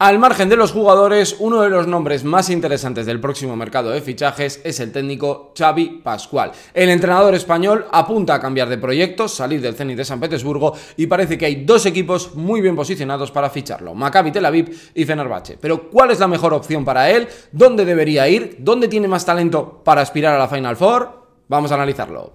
Al margen de los jugadores, uno de los nombres más interesantes del próximo mercado de fichajes es el técnico Xavi Pascual. El entrenador español apunta a cambiar de proyecto, salir del Zenit de San Petersburgo y parece que hay dos equipos muy bien posicionados para ficharlo, Maccabi Tel Aviv y Fenarbache. Pero ¿cuál es la mejor opción para él? ¿Dónde debería ir? ¿Dónde tiene más talento para aspirar a la Final Four? Vamos a analizarlo.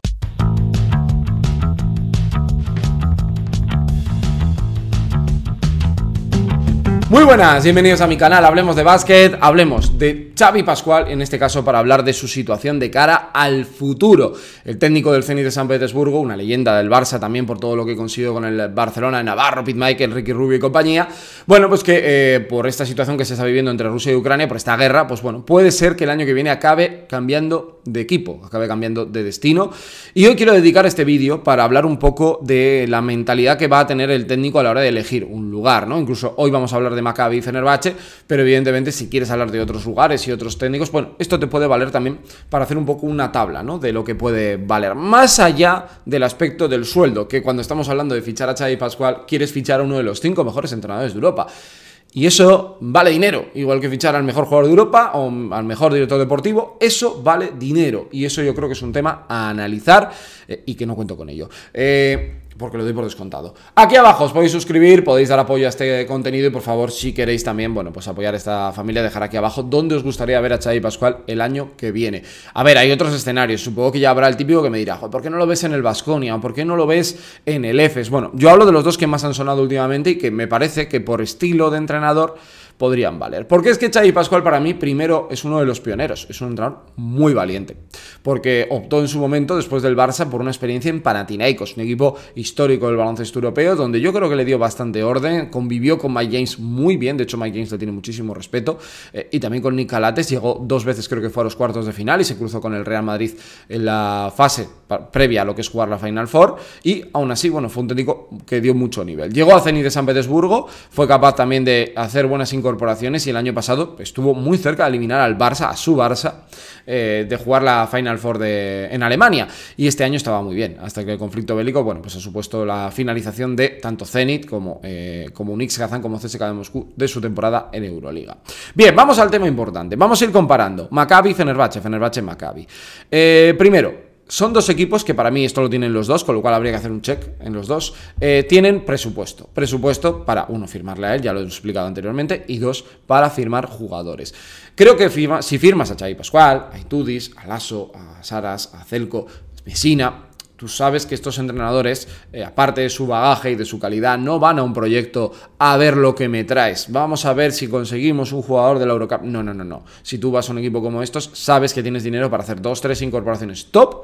Muy buenas, bienvenidos a mi canal Hablemos de Básquet, hablemos de Xavi Pascual, en este caso para hablar de su situación de cara al futuro. El técnico del Zenit de San Petersburgo, una leyenda del Barça también por todo lo que consiguió con el Barcelona, Navarro, Michael, Ricky Rubio y compañía. Bueno, pues que eh, por esta situación que se está viviendo entre Rusia y Ucrania, por esta guerra, pues bueno, puede ser que el año que viene acabe cambiando de equipo, acabe cambiando de destino. Y hoy quiero dedicar este vídeo para hablar un poco de la mentalidad que va a tener el técnico a la hora de elegir un lugar, ¿no? Incluso hoy vamos a hablar de de Maccabi y Fenerbahce, pero evidentemente si quieres hablar de otros lugares y otros técnicos, bueno, esto te puede valer también para hacer un poco una tabla, ¿no? De lo que puede valer, más allá del aspecto del sueldo, que cuando estamos hablando de fichar a Xavi Pascual, quieres fichar a uno de los cinco mejores entrenadores de Europa. Y eso vale dinero, igual que fichar al mejor jugador de Europa o al mejor director deportivo, eso vale dinero. Y eso yo creo que es un tema a analizar eh, y que no cuento con ello. Eh, porque lo doy por descontado. Aquí abajo os podéis suscribir, podéis dar apoyo a este contenido y por favor, si queréis también, bueno, pues apoyar a esta familia, dejar aquí abajo dónde os gustaría ver a Xavi Pascual el año que viene. A ver, hay otros escenarios, supongo que ya habrá el típico que me dirá, ¿por qué no lo ves en el Vasconia? ¿Por qué no lo ves en el EFES? Bueno, yo hablo de los dos que más han sonado últimamente y que me parece que por estilo de entrenador podrían valer. Porque es que Xavi Pascual para mí primero es uno de los pioneros, es un entrenador muy valiente porque optó en su momento, después del Barça, por una experiencia en Panathinaikos, un equipo histórico del baloncesto europeo, donde yo creo que le dio bastante orden, convivió con Mike James muy bien, de hecho Mike James le tiene muchísimo respeto, eh, y también con Nicolates, llegó dos veces creo que fue a los cuartos de final y se cruzó con el Real Madrid en la fase previa a lo que es jugar la Final Four, y aún así, bueno, fue un técnico que dio mucho nivel. Llegó a Zenit de San Petersburgo, fue capaz también de hacer buenas incorporaciones y el año pasado estuvo muy cerca de eliminar al Barça, a su Barça, eh, de jugar la Final Four en Alemania. Y este año estaba muy bien, hasta que el conflicto bélico, bueno, pues ha supuesto la finalización de tanto Zenit como, eh, como Unix Kazan como CSKA de Moscú de su temporada en Euroliga. Bien, vamos al tema importante. Vamos a ir comparando Maccabi-Fenerbahce, Fenerbahce-Maccabi. Eh, primero, son dos equipos que para mí esto lo tienen los dos, con lo cual habría que hacer un check en los dos. Eh, tienen presupuesto. Presupuesto para, uno, firmarle a él, ya lo he explicado anteriormente, y dos, para firmar jugadores. Creo que si firmas a Xavi Pascual, a Itudis, a Lasso, a Saras, a Celco, Mesina, Tú sabes que estos entrenadores, eh, aparte de su bagaje y de su calidad, no van a un proyecto a ver lo que me traes. Vamos a ver si conseguimos un jugador de la Eurocup. No, no, no, no. Si tú vas a un equipo como estos, sabes que tienes dinero para hacer dos, tres incorporaciones top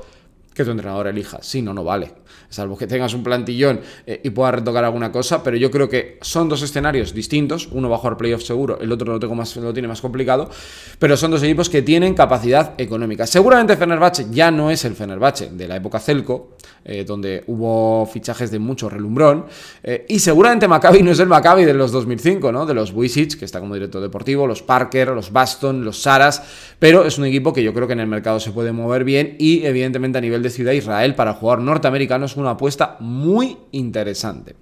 que tu entrenador elija. Si no, no vale. Salvo que tengas un plantillón eh, y puedas retocar alguna cosa, pero yo creo que son dos escenarios distintos. Uno bajo el playoff seguro, el otro lo, tengo más, lo tiene más complicado, pero son dos equipos que tienen capacidad económica. Seguramente Fenerbahce ya no es el Fenerbahce de la época Celco, eh, donde hubo fichajes de mucho relumbrón, eh, y seguramente Maccabi no es el Maccabi de los 2005, ¿no? De los Wisic, que está como director deportivo, los Parker, los Baston, los Saras, pero es un equipo que yo creo que en el mercado se puede mover bien y evidentemente a nivel de Ciudad Israel para jugar norteamericano es una apuesta muy interesante.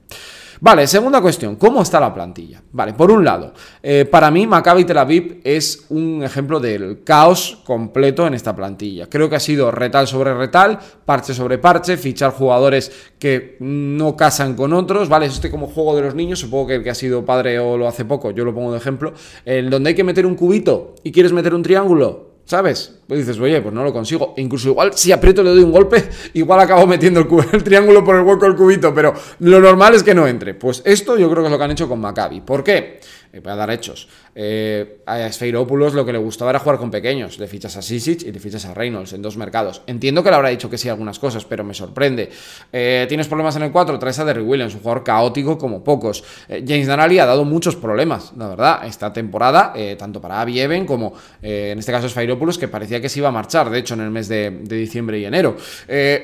Vale, segunda cuestión, ¿cómo está la plantilla? Vale, por un lado, eh, para mí Maccabi Tel Aviv es un ejemplo del caos completo en esta plantilla. Creo que ha sido retal sobre retal, parche sobre parche, fichar jugadores que no casan con otros, ¿vale? Es este como juego de los niños, supongo que el que ha sido padre o lo hace poco, yo lo pongo de ejemplo, en donde hay que meter un cubito y quieres meter un triángulo, ¿Sabes? Pues dices, oye, pues no lo consigo. incluso igual, si aprieto le doy un golpe, igual acabo metiendo el, el, triángulo por el hueco del cubito, pero lo normal es que no entre. Pues esto yo creo que es lo que han hecho con Maccabi. ¿Por qué? voy eh, a dar hechos. Eh, a Sfeiropoulos lo que le gustaba era jugar con pequeños. Le fichas a Sisic y le fichas a Reynolds en dos mercados. Entiendo que le habrá dicho que sí algunas cosas, pero me sorprende. Eh, ¿Tienes problemas en el 4? Traes a Derry Williams, un jugador caótico como pocos. James Danali ha dado muchos problemas, la verdad, esta temporada, tanto para Avi como en este caso Sfeiropoulos, que parecía que se iba a marchar, de hecho, en el mes de, diciembre y enero.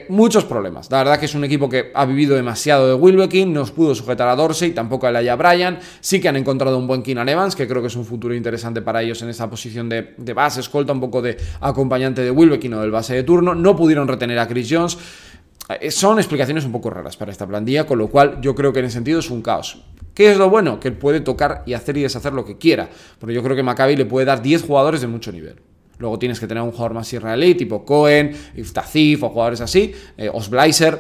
muchos problemas. La verdad que es un equipo que ha vivido demasiado de Wilbekin, os pudo sujetar a Dorsey, tampoco a Laia Bryan. Sí que han encontrado un buen con Keenan Evans, que creo que es un futuro interesante para ellos en esta posición de, base, escolta, un poco de acompañante de Wilbekin o del base de turno. No pudieron retener a Chris Jones. Eh, son explicaciones un poco raras para esta plantilla, con lo cual yo creo que en ese sentido es un caos. ¿Qué es lo bueno? Que él puede tocar y hacer y deshacer lo que quiera. Porque yo creo que Maccabi le puede dar 10 jugadores de mucho nivel. Luego tienes que tener un jugador más israelí, tipo Cohen, Iftazif o jugadores así, eh,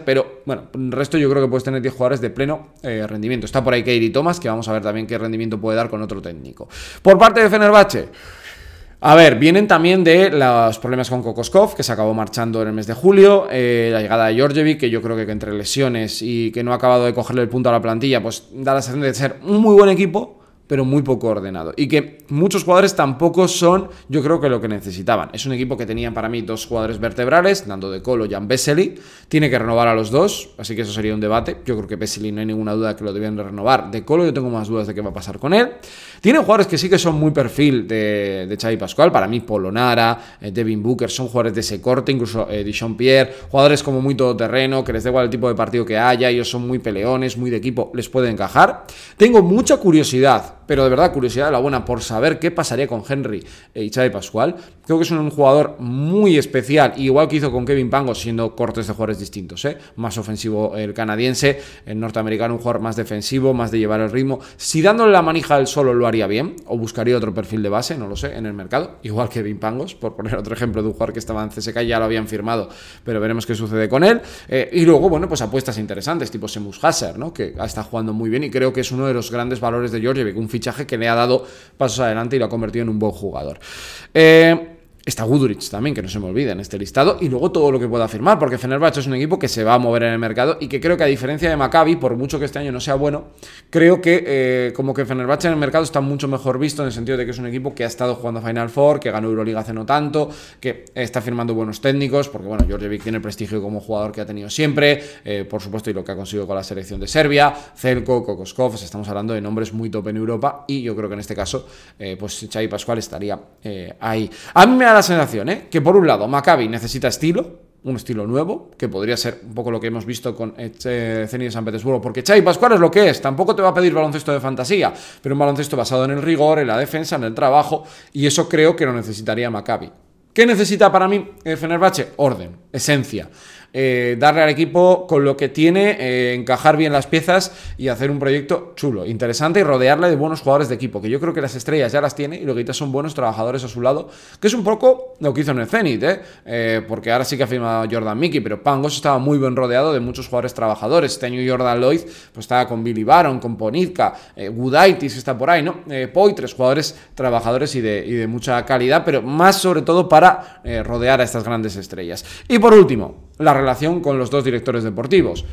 pero bueno, el resto yo creo que puedes tener 10 jugadores de pleno eh, rendimiento. Está por ahí Kairi Thomas, que vamos a ver también qué rendimiento puede dar con otro técnico. Por parte de Fenerbahce. A ver, vienen también de los problemas con Kokoskov, que se acabó marchando en el mes de julio, eh, la llegada de Georgievic, que yo creo que entre lesiones y que no ha acabado de cogerle el punto a la plantilla, pues da la sensación de ser un muy buen equipo, pero muy poco ordenado. Y que muchos jugadores tampoco son, yo creo que lo que necesitaban. Es un equipo que tenía para mí dos jugadores vertebrales, dando de Colo y Jan Vesely. Tiene que renovar a los dos, así que eso sería un debate. Yo creo que Vesely no hay ninguna duda que lo debían renovar. De Colo yo tengo más dudas de qué va a pasar con él. Tiene jugadores que sí que son muy perfil de, de Xavi Pascual. Para mí, Polonara, eh, Devin Booker, son jugadores de ese corte, incluso eh, Pierre, jugadores como muy todoterreno, que les da igual el tipo de partido que haya, ellos son muy peleones, muy de equipo, les puede encajar. Tengo mucha curiosidad pero de verdad curiosidad la buena por saber qué pasaría con Henry eh, y Xavi Pascual. Creo que es un jugador muy especial, igual que hizo con Kevin Pangos, siendo cortes de jugadores distintos, ¿eh? más ofensivo el canadiense, el norteamericano un jugador más defensivo, más de llevar el ritmo. Si dándole la manija al solo lo haría bien, o buscaría otro perfil de base, no lo sé, en el mercado, igual que Kevin Pangos, por poner otro ejemplo de un jugador que estaba en CSK, ya lo habían firmado, pero veremos qué sucede con él. Eh, y luego, bueno, pues apuestas interesantes, tipo Semus Hasser, ¿no? que está jugando muy bien y creo que es uno de los grandes valores de George un que le ha dado pasos adelante y lo ha convertido en un buen jugador. Eh, Está Gudrich también, que no se me olvida en este listado. Y luego todo lo que pueda afirmar, porque Fenerbahce es un equipo que se va a mover en el mercado y que creo que a diferencia de Maccabi, por mucho que este año no sea bueno, creo que eh, como que Fenerbahce en el mercado está mucho mejor visto en el sentido de que es un equipo que ha estado jugando Final Four, que ganó Euroliga hace no tanto, que está firmando buenos técnicos, porque bueno, Georgievic tiene el prestigio como jugador que ha tenido siempre, eh, por supuesto, y lo que ha conseguido con la selección de Serbia, Zelko, Kokoskov, estamos hablando de nombres muy top en Europa y yo creo que en este caso, eh, pues Xavi Pascual estaría ahí. A mí me la sensación, ¿eh? Que por un lado, Maccabi necesita estilo, un estilo nuevo, que podría ser un poco lo que hemos visto con este Zenit de San Petersburgo, porque Chai, Pascual es lo que es, tampoco te va a pedir baloncesto de fantasía, pero un baloncesto basado en el rigor, en la defensa, en el trabajo, y eso creo que lo necesitaría Maccabi. ¿Qué necesita para mí Orden, esencia. Eh, darle al equipo con lo que tiene, eh, encajar bien las piezas y hacer un proyecto chulo, interesante y rodearle de buenos jugadores de equipo, que yo creo que las estrellas ya las tiene y lo que son buenos trabajadores a su lado, que es un poco lo que hizo en el zenith ¿eh? porque ahora sí que ha firmado Jordan Mickey, pero Pangos estaba muy bien rodeado de muchos jugadores trabajadores. Este año Jordan Lloyd pues estaba con Billy Baron, con Ponizka, Gudaitis está por ahí, ¿no? Poitres, jugadores trabajadores y de, mucha calidad, pero más sobre todo para rodear a estas grandes estrellas. Y por último, la relación con los dos directores deportivos.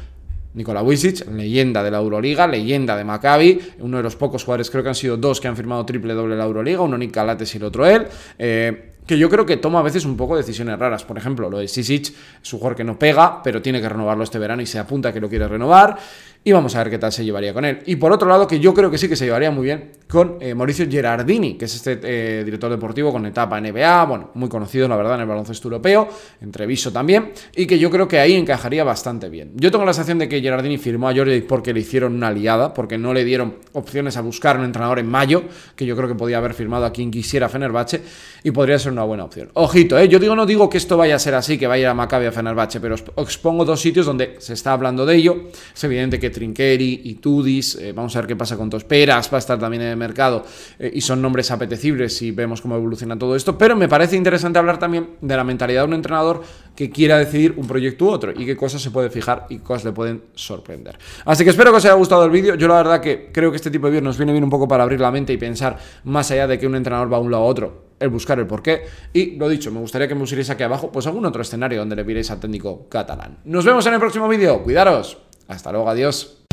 Nikola Wisich, leyenda de la Euroliga, leyenda de Maccabi, uno de los pocos jugadores, creo que han sido dos que han firmado triple doble la Euroliga, uno Nick Calates y el otro él. Eh, que yo creo que toma a veces un poco decisiones raras. Por ejemplo, lo de Sisic su jugador que no pega, pero tiene que renovarlo este verano y se apunta que lo quiere renovar. Y vamos a ver qué tal se llevaría con él. Y por otro lado, que yo creo que sí que se llevaría muy bien con eh, Mauricio Gerardini, que es este eh, director deportivo con etapa NBA, bueno, muy conocido, la verdad, en el baloncesto europeo, entreviso también, y que yo creo que ahí encajaría bastante bien. Yo tengo la sensación de que Gerardini firmó a Jordi porque le hicieron una liada, porque no le dieron opciones a buscar un entrenador en mayo, que yo creo que podía haber firmado a quien quisiera Fenerbahce, y podría ser una buena opción. Ojito, ¿eh? yo digo, no digo que esto vaya a ser así, que vaya a ir a Maccabi a pero os, dos sitios donde se está hablando de ello. Es evidente que Trinqueri y Tudis, eh, vamos a ver qué pasa con Tosperas, va a estar también en el mercado eh, y son nombres apetecibles y vemos cómo evoluciona todo esto. Pero me parece interesante hablar también de la mentalidad de un entrenador que quiera decidir un proyecto u otro y qué cosas se puede fijar y cosas le pueden sorprender. Así que espero que os haya gustado el vídeo. Yo la verdad que creo que este tipo de vídeos nos viene bien un poco para abrir la mente y pensar más allá de que un entrenador va a un lado a otro el buscar el porqué. Y lo dicho, me gustaría que me pusierais aquí abajo pues algún otro escenario donde le vierais al técnico catalán. Nos vemos en el próximo vídeo. Cuidaros. Hasta luego, adiós.